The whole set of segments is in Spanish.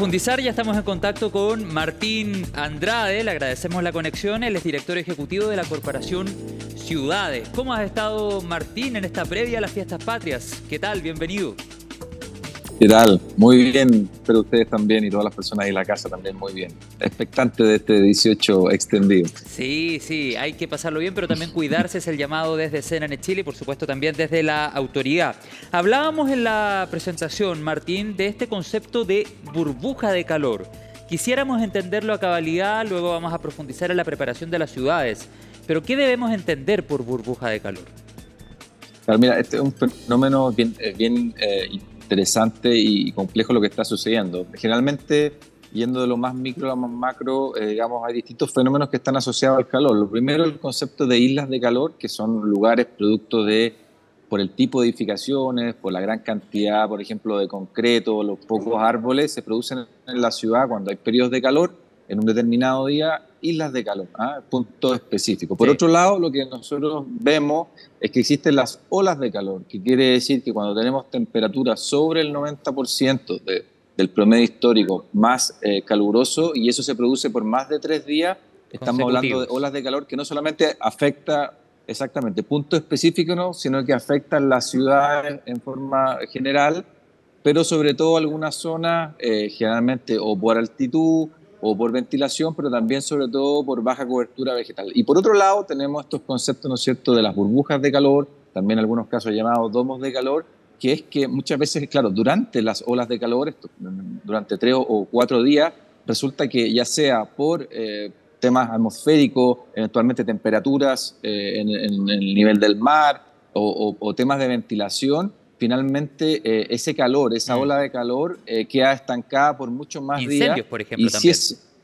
profundizar, ya estamos en contacto con Martín Andrade, le agradecemos la conexión, él es director ejecutivo de la Corporación Ciudades. ¿Cómo has estado, Martín, en esta previa a las fiestas patrias? ¿Qué tal? Bienvenido. ¿Qué tal? Muy bien, pero ustedes también y todas las personas en la casa también muy bien. Expectante de este 18 extendido. Sí, sí, hay que pasarlo bien, pero también cuidarse es el llamado desde Cena en Chile y por supuesto también desde la autoridad. Hablábamos en la presentación, Martín, de este concepto de burbuja de calor. Quisiéramos entenderlo a cabalidad, luego vamos a profundizar en la preparación de las ciudades. Pero ¿qué debemos entender por burbuja de calor? mira, este es un fenómeno bien, eh, bien eh, interesante y complejo lo que está sucediendo. Generalmente, yendo de lo más micro a lo más macro, eh, digamos, hay distintos fenómenos que están asociados al calor. Lo primero, el concepto de islas de calor, que son lugares producto de, por el tipo de edificaciones, por la gran cantidad, por ejemplo, de concreto, los pocos árboles, se producen en la ciudad cuando hay periodos de calor en un determinado día islas de calor, ¿ah? punto específico. Por otro lado, lo que nosotros vemos es que existen las olas de calor, que quiere decir que cuando tenemos temperaturas sobre el 90% de, del promedio histórico más eh, caluroso y eso se produce por más de tres días, estamos hablando de olas de calor que no solamente afecta exactamente punto específico, no, sino que afectan las ciudades en forma general, pero sobre todo algunas zonas, eh, generalmente o por altitud, o por ventilación, pero también sobre todo por baja cobertura vegetal. Y por otro lado tenemos estos conceptos, ¿no es cierto?, de las burbujas de calor, también en algunos casos llamados domos de calor, que es que muchas veces, claro, durante las olas de calor, durante tres o cuatro días, resulta que ya sea por eh, temas atmosféricos, eventualmente temperaturas eh, en, el nivel del mar o temas de ventilación, finalmente eh, ese calor, esa mm. ola de calor, eh, queda estancada por muchos más días. Incendios, por ejemplo, también.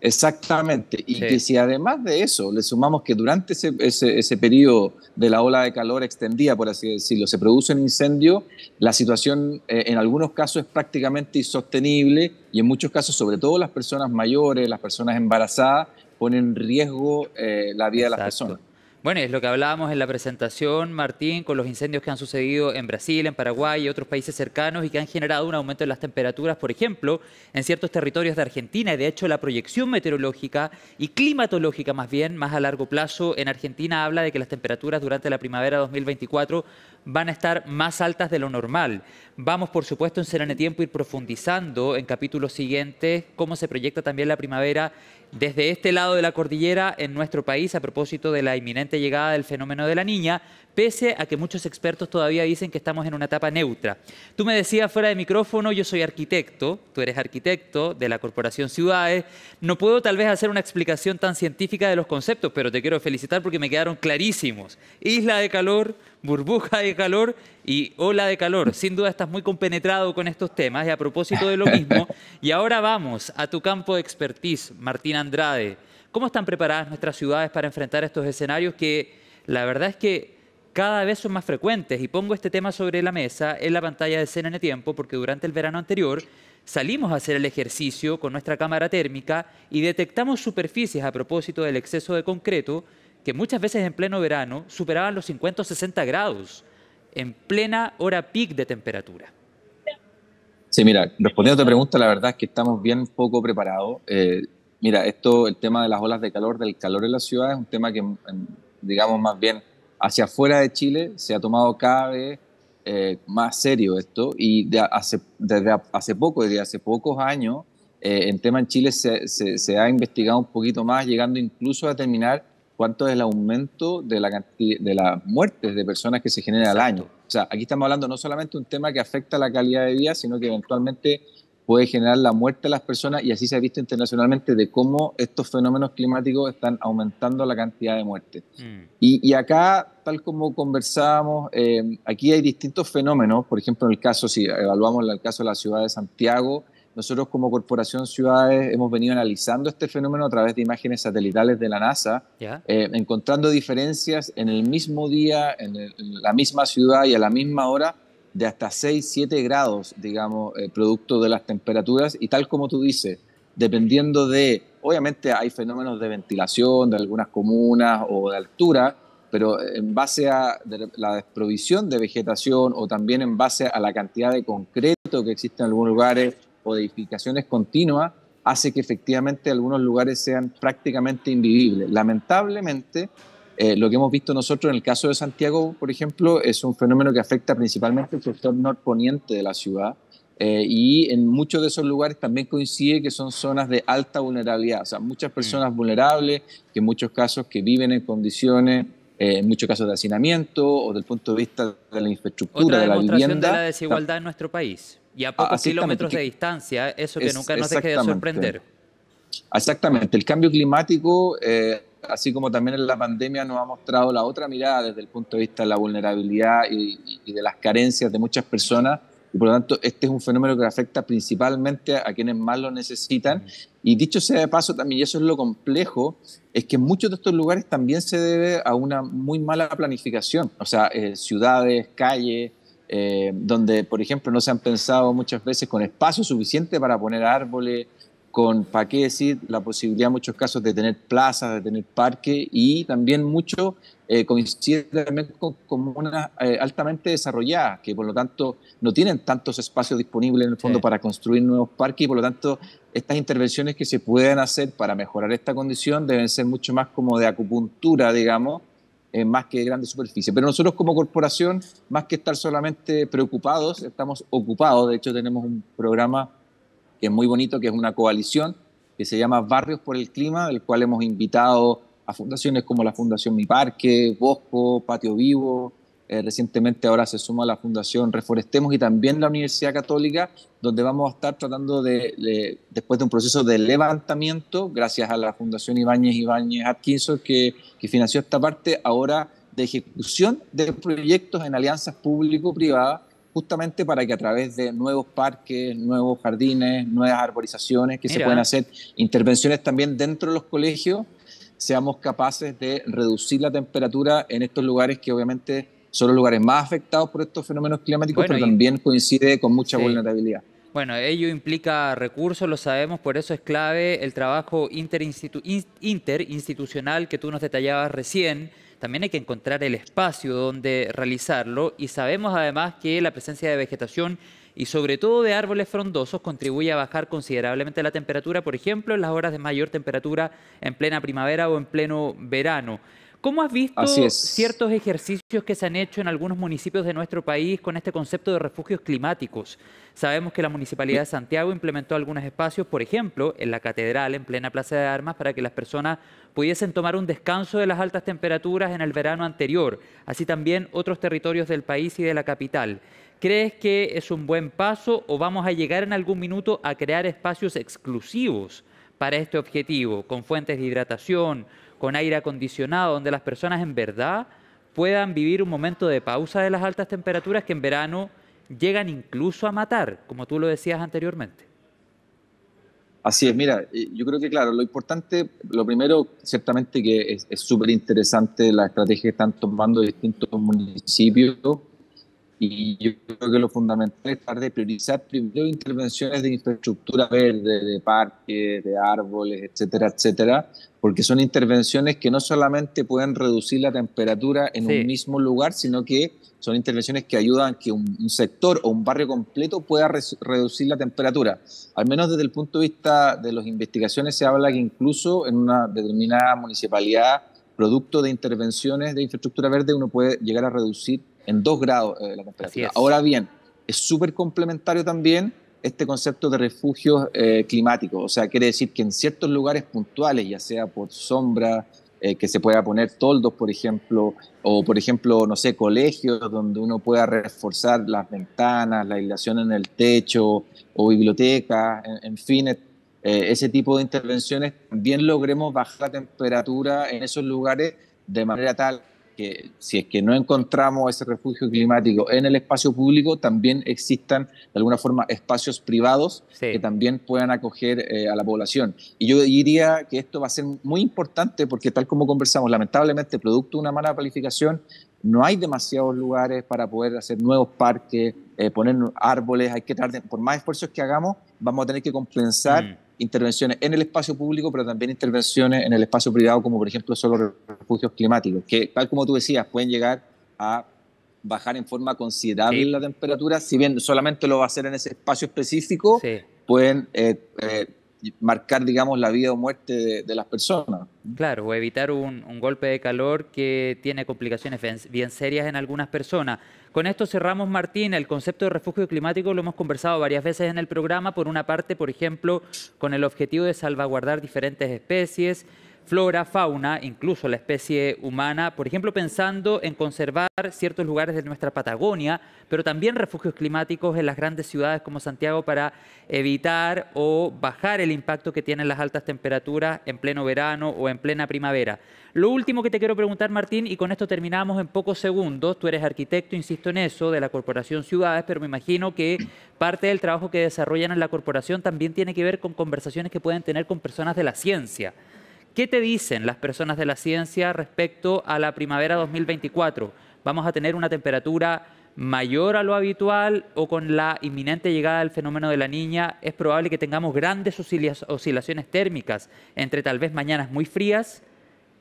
exactamente. Y que si además de eso le sumamos que durante ese, ese, periodo de la ola de calor extendida, por así decirlo, se produce un incendio, la situación eh, en algunos casos es prácticamente insostenible y en muchos casos, sobre todo las personas mayores, las personas embarazadas, ponen en riesgo la vida de las personas. Bueno, es lo que hablábamos en la presentación, Martín, con los incendios que han sucedido en Brasil, en Paraguay y otros países cercanos y que han generado un aumento de las temperaturas, por ejemplo, en ciertos territorios de Argentina. Y de hecho, la proyección meteorológica y climatológica, más bien, más a largo plazo, en Argentina habla de que las temperaturas durante la primavera 2024 van a estar más altas de lo normal. Vamos, por supuesto, en de Tiempo ir profundizando en capítulos siguientes cómo se proyecta también la primavera desde este lado de la cordillera en nuestro país a propósito de la inminente llegada del fenómeno de la niña, pese a que muchos expertos todavía dicen que estamos en una etapa neutra. Tú me decías fuera de micrófono, yo soy arquitecto, tú eres arquitecto de la Corporación Ciudades, no puedo tal vez hacer una explicación tan científica de los conceptos, pero te quiero felicitar porque me quedaron clarísimos. Isla de calor, burbuja de calor y ola de calor. Sin duda estás muy compenetrado con estos temas y a propósito de lo mismo. Y ahora vamos a tu campo de expertise, Martín Andrade. ¿Cómo están preparadas nuestras ciudades para enfrentar estos escenarios que la verdad es que cada vez son más frecuentes? Y pongo este tema sobre la mesa en la pantalla de CNN Tiempo porque durante el verano anterior salimos a hacer el ejercicio con nuestra cámara térmica y detectamos superficies a propósito del exceso de concreto que muchas veces en pleno verano superaban los 50 o 60 grados, en plena hora peak de temperatura. Sí, mira, respondiendo a tu pregunta, la verdad es que estamos bien poco preparados. Eh, mira, esto, el tema de las olas de calor, del calor en la ciudad, es un tema que, digamos, más bien hacia afuera de Chile se ha tomado cada vez eh, más serio esto y hace, desde hace poco, desde hace pocos años, eh, en tema en Chile se, se, ha investigado un poquito más, llegando incluso a determinar cuánto es el aumento de la de las muertes de personas que se genera al año. O sea, aquí estamos hablando no solamente de un tema que afecta la calidad de vida, sino que eventualmente puede generar la muerte de las personas y así se ha visto internacionalmente de cómo estos fenómenos climáticos están aumentando la cantidad de muertes. Mm. Y, acá, tal como conversábamos, eh, aquí hay distintos fenómenos, por ejemplo, en el caso, si evaluamos el caso de la ciudad de Santiago, nosotros como Corporación Ciudades hemos venido analizando este fenómeno a través de imágenes satelitales de la NASA, eh, encontrando diferencias en el mismo día, en, la misma ciudad y a la misma hora de hasta 6, 7 grados, digamos, eh, producto de las temperaturas. Y tal como tú dices, dependiendo de, obviamente hay fenómenos de ventilación de algunas comunas o de altura, pero en base a la desprovisión de vegetación o también en base a la cantidad de concreto que existe en algunos lugares o de edificaciones continuas hace que efectivamente algunos lugares sean prácticamente invivibles. Lamentablemente, eh, lo que hemos visto nosotros en el caso de Santiago, por ejemplo, es un fenómeno que afecta principalmente el sector norponiente de la ciudad eh, y en muchos de esos lugares también coincide que son zonas de alta vulnerabilidad, o sea, muchas personas vulnerables, que en muchos casos que viven en condiciones eh, en muchos casos de hacinamiento o del punto de vista de la infraestructura, de la vivienda. de la desigualdad en nuestro país. Y a pocos ah, kilómetros de distancia, eso que nunca nos deje de sorprender. Exactamente, el cambio climático, eh, así como también la pandemia, nos ha mostrado la otra mirada desde el punto de vista de la vulnerabilidad y de las carencias de muchas personas y por lo tanto, este es un fenómeno que afecta principalmente a quienes más lo necesitan. Y dicho sea de paso, también, y eso es lo complejo, es que muchos de estos lugares también se debe a una muy mala planificación. O sea, eh, ciudades, calles, eh, donde, por ejemplo, no se han pensado muchas veces con espacio suficiente para poner árboles, con, ¿para qué decir?, la posibilidad en muchos casos de tener plazas, de tener parques y también mucho eh, coincide también con comunas eh, altamente desarrolladas, que por lo tanto no tienen tantos espacios disponibles en el fondo para construir nuevos parques y por lo tanto estas intervenciones que se pueden hacer para mejorar esta condición deben ser mucho más como de acupuntura, digamos, eh, más que de grande superficie. Pero nosotros como corporación, más que estar solamente preocupados, estamos ocupados. De hecho, tenemos un programa que es muy bonito, que es una coalición que se llama Barrios por el Clima, del cual hemos invitado fundaciones como la Fundación Mi Parque, Bosco, Patio Vivo. Eh, recientemente ahora se suma la Fundación Reforestemos y también la Universidad Católica, donde vamos a estar tratando de, después de un proceso de levantamiento, gracias a la Fundación Ibáñez Ibáñez Atkinson, que, financió esta parte, ahora de ejecución de proyectos en alianzas público-privadas justamente para que a través de nuevos parques, nuevos jardines, nuevas arborizaciones que se pueden hacer, intervenciones también dentro de los colegios, seamos capaces de reducir la temperatura en estos lugares que obviamente son los lugares más afectados por estos fenómenos climáticos, pero también coincide con mucha vulnerabilidad. Bueno, ello implica recursos, lo sabemos, por eso es clave el trabajo interinstitucional que tú nos detallabas recién. También hay que encontrar el espacio donde realizarlo y sabemos además que la presencia de vegetación y sobre todo de árboles frondosos contribuye a bajar considerablemente la temperatura, por ejemplo, en las horas de mayor temperatura en plena primavera o en pleno verano. ¿Cómo has visto ciertos ejercicios que se han hecho en algunos municipios de nuestro país con este concepto de refugios climáticos? Sabemos que la Municipalidad de Santiago implementó algunos espacios, por ejemplo, en la catedral, en plena Plaza de Armas, para que las personas pudiesen tomar un descanso de las altas temperaturas en el verano anterior, así también otros territorios del país y de la capital. ¿Crees que es un buen paso o vamos a llegar en algún minuto a crear espacios exclusivos para este objetivo, con fuentes de hidratación, con aire acondicionado, donde las personas en verdad puedan vivir un momento de pausa de las altas temperaturas que en verano llegan incluso a matar, como tú lo decías anteriormente? Así es, mira, eh, yo creo que claro, lo importante, lo primero, ciertamente que es súper interesante la estrategia que están tomando distintos municipios y yo creo que lo fundamental es tratar de priorizar primero intervenciones de infraestructura verde, de parques, de árboles, etcétera, etcétera, porque son intervenciones que no solamente pueden reducir la temperatura en un mismo lugar, sino que son intervenciones que ayudan a que un, sector o un barrio completo pueda reducir la temperatura. Al menos desde el punto de vista de las investigaciones se habla que incluso en una determinada municipalidad, producto de intervenciones de infraestructura verde, uno puede llegar a reducir en dos grados eh, la temperatura. Ahora bien, es súper complementario también este concepto de refugios eh, climáticos, o sea, quiere decir que en ciertos lugares puntuales, ya sea por sombra, eh, que se pueda poner toldos, por ejemplo, o por ejemplo, no sé, colegios donde uno pueda reforzar las ventanas, la aislación en el techo, o bibliotecas, en, fin, ese tipo de intervenciones, también logremos bajar la temperatura en esos lugares de manera tal si es que no encontramos ese refugio climático en el espacio público, también existan de alguna forma espacios privados que también puedan acoger eh, a la población. Y yo diría que esto va a ser muy importante porque tal como conversamos, lamentablemente, producto de una mala planificación, no hay demasiados lugares para poder hacer nuevos parques, eh, poner árboles, hay que tarde por más esfuerzos que hagamos, vamos a tener que compensar. Mm intervenciones en el espacio público, pero también intervenciones en el espacio privado, como por ejemplo son los refugios climáticos, que tal como tú decías, pueden llegar a bajar en forma considerable la temperatura, si bien solamente lo va a hacer en ese espacio específico, pueden eh, eh, marcar, digamos, la vida o muerte de las personas. Claro, o evitar un, golpe de calor que tiene complicaciones bien, serias en algunas personas. Con esto cerramos, Martín. El concepto de refugio climático lo hemos conversado varias veces en el programa. Por una parte, por ejemplo, con el objetivo de salvaguardar diferentes especies, flora, fauna, incluso la especie humana, por ejemplo pensando en conservar ciertos lugares de nuestra Patagonia, pero también refugios climáticos en las grandes ciudades como Santiago para evitar o bajar el impacto que tienen las altas temperaturas en pleno verano o en plena primavera. Lo último que te quiero preguntar, Martín, y con esto terminamos en pocos segundos, tú eres arquitecto, insisto en eso, de la Corporación Ciudades, pero me imagino que parte del trabajo que desarrollan en la corporación también tiene que ver con conversaciones que pueden tener con personas de la ciencia. ¿Qué te dicen las personas de la ciencia respecto a la primavera 2024? ¿Vamos a tener una temperatura mayor a lo habitual o con la inminente llegada del fenómeno de la niña es probable que tengamos grandes oscilaciones térmicas entre tal vez mañanas muy frías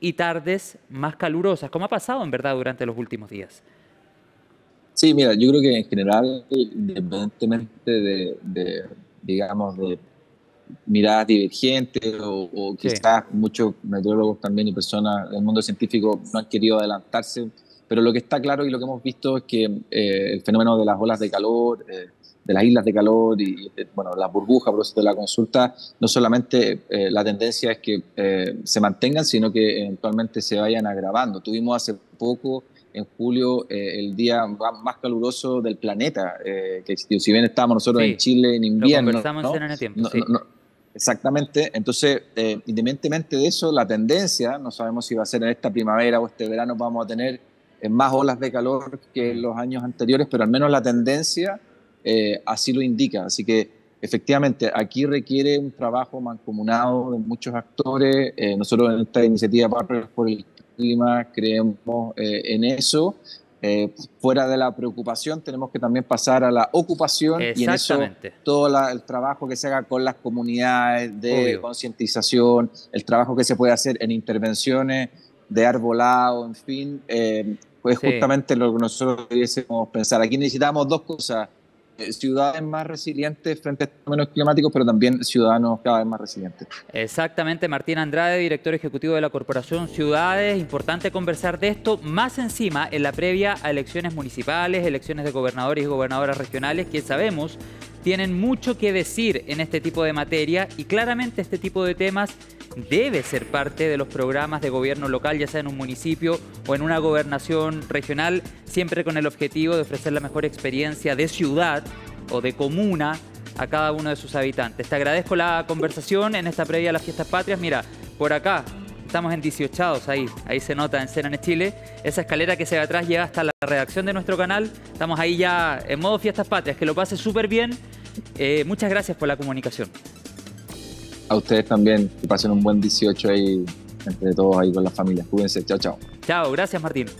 y tardes más calurosas, como ha pasado en verdad durante los últimos días? Sí, mira, yo creo que en general, independientemente de, de digamos, de miradas divergentes o, quizás muchos meteorólogos también y personas del mundo científico no han querido adelantarse, pero lo que está claro y lo que hemos visto es que eh, el fenómeno de las olas de calor, eh, de las islas de calor y, eh, bueno, las burbujas, por de la consulta, no solamente la tendencia es que se mantengan, sino que eventualmente se vayan agravando. Tuvimos hace poco en julio el día más caluroso del planeta que Si bien estábamos nosotros en Chile en invierno. en tiempo, Exactamente. Entonces, eh, independientemente de eso, la tendencia, no sabemos si va a ser en esta primavera o este verano, vamos a tener eh, más olas de calor que en los años anteriores, pero al menos la tendencia eh, así lo indica. Así que efectivamente aquí requiere un trabajo mancomunado de muchos actores. nosotros en esta iniciativa para por el Clima creemos en eso eh, fuera de la preocupación, tenemos que también pasar a la ocupación y en eso todo el trabajo que se haga con las comunidades de concientización, el trabajo que se puede hacer en intervenciones de arbolado, en fin, eh, pues justamente lo que nosotros debiésemos pensar. Aquí necesitamos dos cosas, eh, ciudades más resilientes frente a fenómenos climáticos, pero también ciudadanos cada vez más resilientes. Exactamente, Martín Andrade, director ejecutivo de la Corporación Ciudades. Importante conversar de esto, más encima en la previa a elecciones municipales, elecciones de gobernadores y gobernadoras regionales, que sabemos tienen mucho que decir en este tipo de materia y claramente este tipo de temas debe ser parte de los programas de gobierno local, ya sea en un municipio o en una gobernación regional, siempre con el objetivo de ofrecer la mejor experiencia de ciudad o de comuna a cada uno de sus habitantes. Te agradezco la conversación en esta previa a las fiestas patrias. Mira, por acá estamos en 18 ahí, ahí se nota en Cena en Chile. Esa escalera que se ve atrás llega hasta la redacción de nuestro canal. Estamos ahí ya en modo fiestas patrias. Que lo pase súper bien. Eh, muchas gracias por la comunicación. A ustedes también, que pasen un buen 18 ahí entre todos ahí con las familia. Cuídense, chao, chao. Chao, gracias Martín.